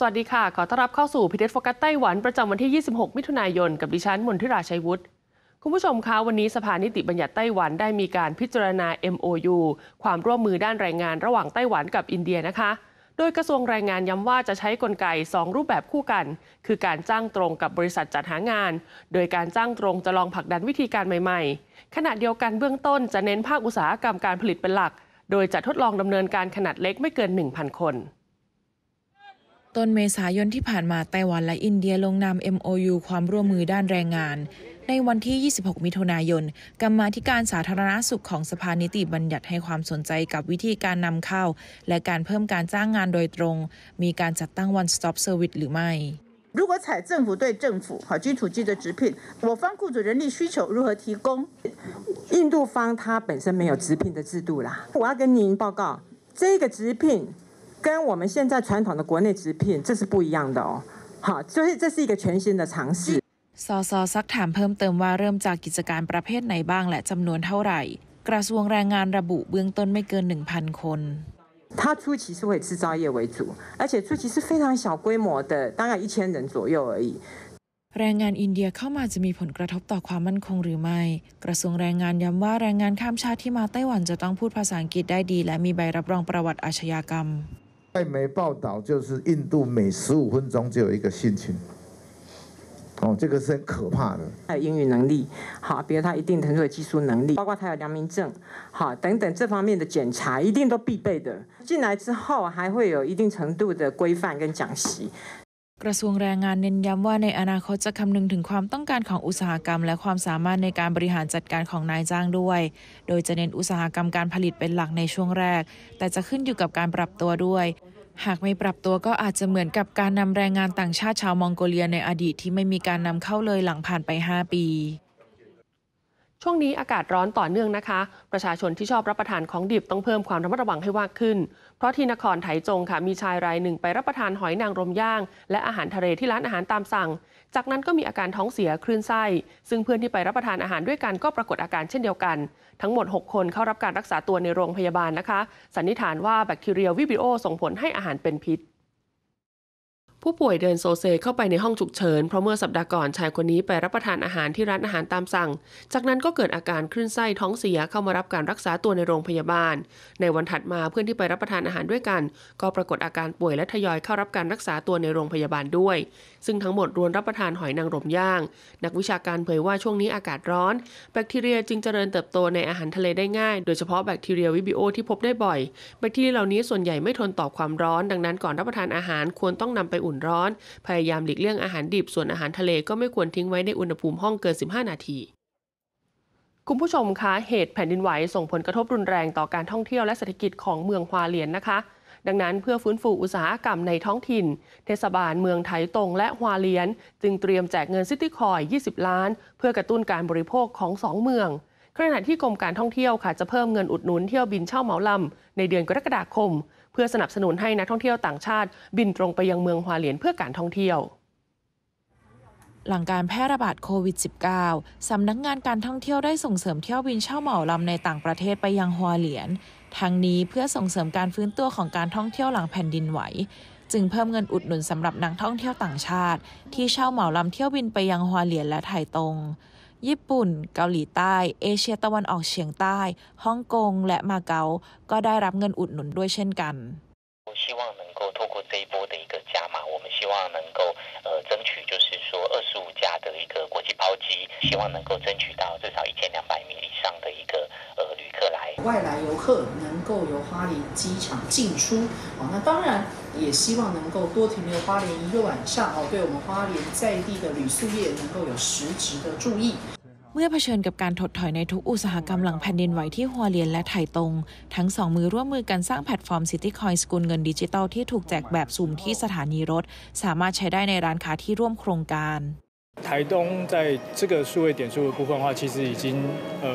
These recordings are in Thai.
สวัสดีค่ะ ขอต้อนรับเข้าสู่พิเศษโฟกัสไต้หวัน ประจำวันที่ 26 มิถุนายน กับดิฉันมนทิราชัยวุฒิ คุณผู้ชมคะ วันนี้สภานิติบัญญัติไต้หวันได้มีการพิจารณา MOU ความร่วมมือด้านแรงงานระหว่างไต้หวันกับอินเดียนะคะ โดยกระทรวงแรงงานย้ำว่าจะใช้กลไก 2 รูปแบบคู่กัน คือการจ้างตรงกับบริษัทจัดหางาน โดยการจ้างตรงจะลองผลักดันวิธีการใหม่ๆ ขณะเดียวกันเบื้องต้นจะเน้นภาคอุตสาหกรรมการผลิตเป็นหลัก โดยจะทดลองดำเนินการขนาดเล็กไม่เกิน 1,000 คนต้นเมษายนที่ผ่านมาไต้หวันและอินเดียลงนาม MOU ความร่วมมือด้านแรงงาน ในวันที่ 26 มิถุนายนกรรมาธิการสาธารณสุขของสภานิติบัญญัติให้ความสนใจกับวิธีการนำเข้า และการเพิ่มการจ้างงานโดยตรงมีการจัดตั้ง One Stop Service หรือไม่如果采政府对政府好居土机的直聘，我方雇主人力需求如何提供？印度方它本身没有直聘的制度啦。我要跟您报告，这个直聘跟我们现在传统的国内直聘这是不一样的哦。好，就是这是一个全新的尝试。สอสซักถามเพิ่มเติมว่าเริ่มจากกิจการประเภทไหนบ้างและจำนวนเท่าไหร่ กระทรวงแรงงานระบุเบื้องต้นไม่เกิน 1,000 คน它初期是会以制造业为主，而且初期是非常小规模的，大概一千人左右而已。แรงงานอินเดียเข้ามาจะมีผลกระทบต่อความมั่นคงหรือไม่ กระทรวงแรงงานย้ำว่าแรงงานข้ามชาติที่มาไต้หวันจะต้องพูดภาษาอังกฤษได้ดีและมีใบรับรองประวัติอาชญากรรม外媒报道，就是印度每十五分钟就有一个新群。哦，这个是很可怕的。有英语能力，好，比如他一定程度的技术能力，包括他有良民证，好，等等这方面的检查，一定都必备的。进来之后，还会有一定程度的规范跟讲习。กระทรวงแรงงานเน้นย้ำว่าในอนาคตจะคำนึงถึงความต้องการของอุตสาหกรรมและความสามารถในการบริหารจัดการของนายจ้างด้วย โดยจะเน้นอุตสาหกรรมการผลิตเป็นหลักในช่วงแรก แต่จะขึ้นอยู่กับการปรับตัวด้วยหากไม่ปรับตัวก็อาจจะเหมือนกับการนำแรงงานต่างชาติชาวมองโกเลียในอดีตที่ไม่มีการนำเข้าเลยหลังผ่านไป 5 ปีช่วงนี้อากาศร้อนต่อเนื่องนะคะ ประชาชนที่ชอบรับประทานของดิบต้องเพิ่มความระมัดระวังให้มากขึ้น เพราะที่นครไถจงค่ะมีชายรายหนึ่งไปรับประทานหอยนางรมย่าง และอาหารทะเลที่ร้านอาหารตามสั่ง จากนั้นก็มีอาการท้องเสียคลื่นไส้ ซึ่งเพื่อนที่ไปรับประทานอาหารด้วยกันก็ปรากฏอาการเช่นเดียวกัน ทั้งหมด 6 คนเข้ารับการรักษาตัวในโรงพยาบาลนะคะ สันนิษฐานว่าแบคทีเรียวิบิโอส่งผลให้อาหารเป็นพิษผู้ป่วยเดินโซเซ เข้าไปในห้องฉุกเฉิน เพราะเมื่อสัปดาห์ก่อนชายคนนี้ไปรับประทานอาหารที่ร้านอาหารตามสั่ง จากนั้นก็เกิดอาการคลื่นไส้ท้องเสียเข้ามารับการรักษาตัวในโรงพยาบาล ในวันถัดมาเพื่อนที่ไปรับประทานอาหารด้วยกัน ก็ปรากฏอาการป่วยและทยอยเข้ารับการรักษาตัวในโรงพยาบาลด้วย ซึ่งทั้งหมดรวนรับประทานหอยนางรมย่าง นักวิชาการเผยว่าช่วงนี้อากาศร้อน แบคทีเรียจึงเจริญเติบโตในอาหารทะเลได้ง่าย โดยเฉพาะแบคทีเรียวิบิโอที่พบได้บ่อยแบคทีเรียเหล่านี้ส่วนใหญ่ไม่ทนต่อความร้อน ดังนั้นก่อนรับประทานอาหารควรต้องนำไปอุอุ่นร้อนพยายามหลีกเลี่ยงอาหารดิบ ส่วนอาหารทะเลก็ไม่ควรทิ้งไว้ในอุณหภูมิห้องเกิน 15 นาที คุณผู้ชมคะเหตุแผ่นดินไหวส่งผลกระทบรุนแรงต่อการท่องเที่ยวและเศรษฐกิจของเมืองฮวาเลียนนะคะ ดังนั้นเพื่อฟื้นฟูอุตสาหกรรมในท้องถิ่น เทศบาลเมืองไถตรงและฮวาเลียน จึงเตรียมแจกเงินซิตี้คอย 20 ล้าน เพื่อกระตุ้นการบริโภคของ 2 เมือง ขณะที่กรมการท่องเที่ยวค่ะจะเพิ่มเงินอุดหนุนเที่ยวบินเช่าเหมาลำในเดือนกรกฎาคมพื่อสนับสนุนให้นักท่องเที่ยวต่างชาติบินตรงไปยังเมืองฮวาเหลียนเพื่อการท่องเที่ยว หลังการแพร่ระบาดโควิด -19 สำนักงานการท่องเที่ยวได้ส่งเสริมเที่ยวบินเช่าเหมาลำในต่างประเทศไปยังฮัวเหลียน ทั้งนี้เพื่อส่งเสริมการฟื้นตัวของการท่องเที่ยวหลังแผ่นดินไหว จึงเพิ่มเงินอุดหนุนสำหรับนักท่องเที่ยวต่างชาติ ที่เช่าเหมาลำเที่ยวบินไปยังฮัวเหลียนและไถ่ตรงญี่ปุ่นเกาหลีใต้เอเชียตะวันออกเฉียงใต้ฮ่องกงและมาเก๊าก็ได้รับเงินอุดหนุนด้วยเช่นกันเ外来游客能够由花莲机场进出，哦，那当然也希望能够多停留花莲一个晚上，哦，对我们花莲在地的旅宿业能够有实质的注意。เมื่อเผชิญกับการถดถอยในทุกอุตสาหกรรมหลังแผ่นดินไหวที่ฮัวเรียนและไทตรงทั้งสองมือร่วมมือกันสร้างแพลตฟอร์มซิตี้คอยสกุลเงินดิจิทัลที่ถูกแจกแบบสุ่มที่สถานีรถสามารถใช้ได้ในร้านค้าที่ร่วมโครงการ。台东在这个数位点数的部分的话，其实已经呃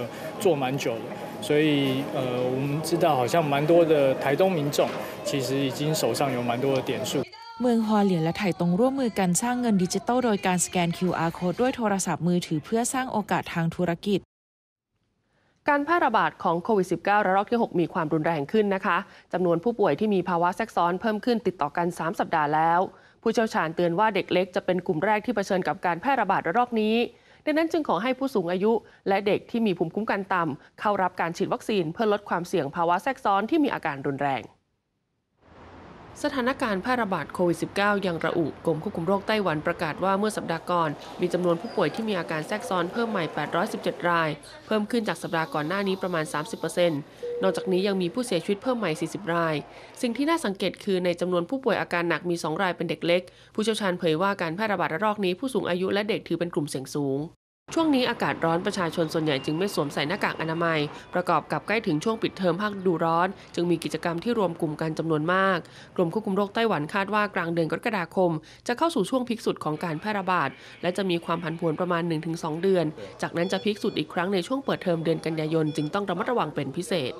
做蛮久了。所以呃，我们知道好像蛮多的台东民众其实已经手上有蛮多的点数。เมืองฮอเหลียนและไทยตรงร่วมมือกันสร้างเงินดิจิตอลโดยการสแกน QR code ด้วยโทรศัพท์มือถือเพื่อสร้างโอกาสทางธุรกิจการแพร่ระบาดของโควิด -19 ระลอกที่6 มีความรุนแรงขึ้นนะคะจำนวนผู้ป่วยที่มีภาวะแทรกซ้อนเพิ่มขึ้นติดต่อกัน 3 สัปดาห์แล้ว ผู้เชี่ยวชาญเตือนว่าเด็กเล็กจะเป็นกลุ่มแรกที่เผชิญกับการแพร่ระบาดระลอกนี้ดังนั้นจึงขอให้ผู้สูงอายุและเด็กที่มีภูมิคุ้มกันต่ำ เข้ารับการฉีดวัคซีนเพื่อลดความเสี่ยงภาวะแทรกซ้อนที่มีอาการรุนแรง สถานการณ์แพร่ระบาดโควิด -19 ยังระอุกรมควบคุมโรคไต้หวันประกาศว่าเมื่อสัปดาห์ก่อนมีจำนวนผู้ป่วยที่มีอาการแทรกซ้อนเพิ่มใหม่ 817 ราย เพิ่มขึ้นจากสัปดาห์ก่อนหน้านี้ประมาณ 30%นอกจากนี้ยังมีผู้เสียชีวิตเพิ่มใหม่ 40 ราย สิ่งที่น่าสังเกตคือในจำนวนผู้ป่วยอาการหนักมี 2 รายเป็นเด็กเล็ก ผู้เชี่ยวชาญเผยว่าการแพร่ระบาดระลอกนี้ผู้สูงอายุและเด็กถือเป็นกลุ่มเสี่ยงสูงช่วงนี้อากาศร้อนประชาชนส่วนใหญ่จึงไม่สวมใส่หน้ากากอนามัย ประกอบกับใกล้ถึงช่วงปิดเทอมภาคดูร้อนจึงมีกิจกรรมที่รวมกลุ่มกันจำนวนมากก่มควบคุมโรคไต้หวันคาดว่ากลางเดือนกรกฎาคม จะเข้าสู่ช่วงพีคสุดของการแพร่ระบาด และจะมีความผันผวนประมาณ 1-2 เดือน จากนั้นจะพีคสุดอีกครั้งในช่วงเปิดเทอมเดือนกันยายนจึงต้องระมัดระวังเป็นพิเศษ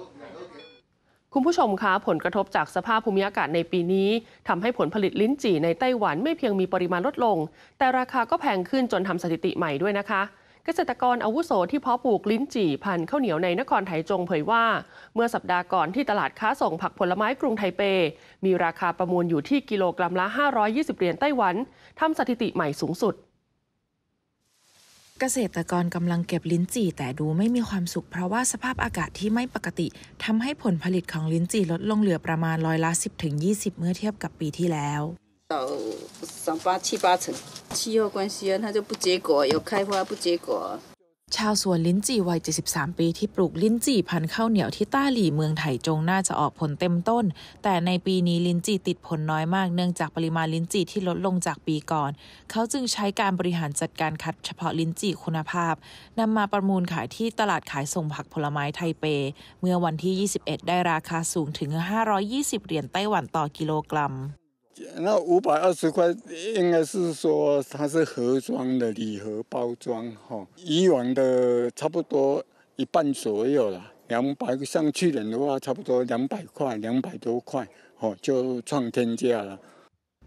คุณผู้ชมคะผลกระทบจากสภาพภูมิอากาศในปีนี้ ทำให้ผลผลิตลิ้นจี่ในไต้หวันไม่เพียงมีปริมาณลดลง แต่ราคาก็แพงขึ้นจนทำสถิติใหม่ด้วยนะคะเกษตรกร อาวุโสที่เพาะปลูกลิ้นจี่พันธุ์ข้าวเหนียวในนครไถจงเผยว่า เมื่อสัปดาห์ก่อนที่ตลาดค้าส่งผักผลไม้กรุงไทเป มีราคาประมูลอยู่ที่กิโลกรัมละ 520เหรียญไต้หวันทำสถิติใหม่สูงสุด เกษตรกรกำลังเก็บลิ้นจี่แต่ดูไม่มีความสุขเพราะว่าสภาพอากาศที่ไม่ปกติทำให้ผลผลิตของลิ้นจี่ลดลงเหลือประมาณร้อยละ 10-20เมื่อเทียบกับปีที่แล้ว到三八七八成。气候关系啊，它就不结果，有开花不结果。ชาวสวนลิ้นจี่วัย73 ปี ที่ปลูกลิ้นจี่พันธุ์ข้าวเหนียวที่ต้าหลี่เมืองไถจง น่าจะออกผลเต็มต้น แต่ในปีนี้ลิ้นจี่ติดผลน้อยมากเนื่องจากปริมาณลิ้นจี่ที่ลดลงจากปีก่อน เขาจึงใช้การบริหารจัดการคัดเฉพาะลิ้นจี่คุณภาพนำมาประมูลขายที่ตลาดขายส่งผักผลไม้ไทเป เมื่อวันที่ 21 ได้ราคาสูงถึง 520เหรียญไต้หวันต่อกิโลกรัม那五百二十块，应该是说它是盒装的礼盒包装哈。以往的差不多一半左右啦，两百像去年的话，差不多两百块，两百多块，哦，就创天价了。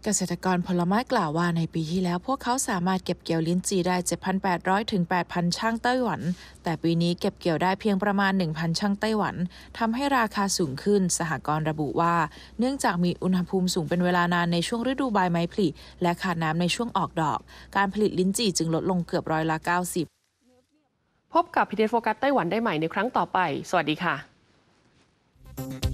เกษตรกรผลไม้กล่าวว่าในปีที่แล้วพวกเขาสามารถเก็บเกี่ยวลิ้นจีได้7,800ถึง8,000ช่างไต้หวัน แต่ปีนี้เก็บเกี่ยวได้เพียงประมาณ 1,000ช่างไต้หวัน ทำให้ราคาสูงขึ้น สหกรณ์ระบุว่า เนื่องจากมีอุณหภูมิสูงเป็นเวลานานในช่วงฤดูใบไม้ผลิและขาดน้ำในช่วงออกดอก การผลิตลิ้นจี่จึงลดลงเกือบร้อยละ 90 พบกับพิเดโฟกัสไต้หวันได้ใหม่ในครั้งต่อไป สวัสดีค่ะ